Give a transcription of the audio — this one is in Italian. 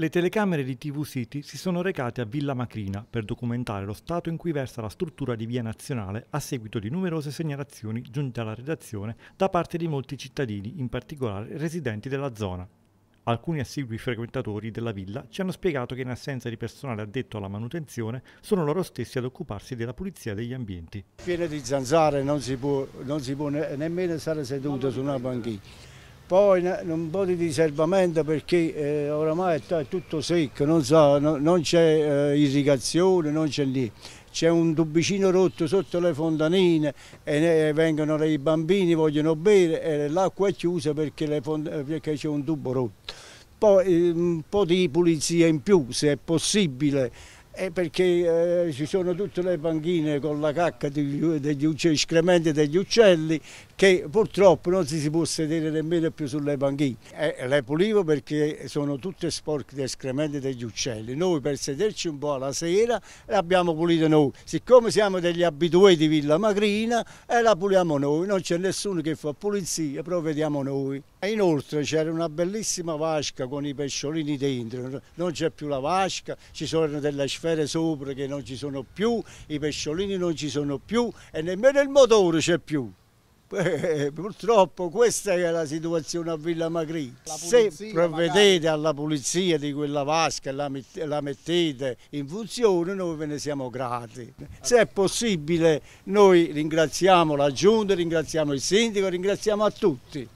Le telecamere di TV City si sono recate a Villa Macrina per documentare lo stato in cui versa la struttura di Via Nazionale a seguito di numerose segnalazioni giunte alla redazione da parte di molti cittadini, in particolare residenti della zona. Alcuni assidui frequentatori della villa ci hanno spiegato che in assenza di personale addetto alla manutenzione sono loro stessi ad occuparsi della pulizia degli ambienti. Piene di zanzare, non si può, non si può nemmeno stare seduto su una banchina poi un po' di riservamento perché eh, oramai è tutto secco, non, so, no, non c'è eh, irrigazione, non c'è lì. C'è un tubicino rotto sotto le fontanine e vengono i bambini, vogliono bere e l'acqua è chiusa perché, c'è un tubo rotto. Poi eh, un po' di pulizia in più se è possibile eh, perché eh, ci sono tutte le panchine con la cacca degli, degli uccelli, cioè, escrementi degli uccelli che purtroppo non si, si può sedere nemmeno più sulle panchine. Eh, le pulivo perché sono tutte sporche di escrementi degli uccelli. Noi per sederci un po' alla sera le abbiamo pulite noi. Siccome siamo degli abituati di Villa Magrina eh, la puliamo noi, non c'è nessuno che fa pulizia, provvediamo noi. E inoltre c'era una bellissima vasca con i pesciolini dentro, non c'è più la vasca, ci sono delle sfere atmosfere sopra che non ci sono più, i pesciolini non ci sono più e nemmeno il motore c'è più. Eh, purtroppo questa è la situazione a Villa Magri. Se provvedete magari... alla pulizia di quella vasca e la, mettete in funzione, noi ve ne siamo grati. Se è possibile, noi ringraziamo la Giunta, ringraziamo il Sindaco, ringraziamo a tutti.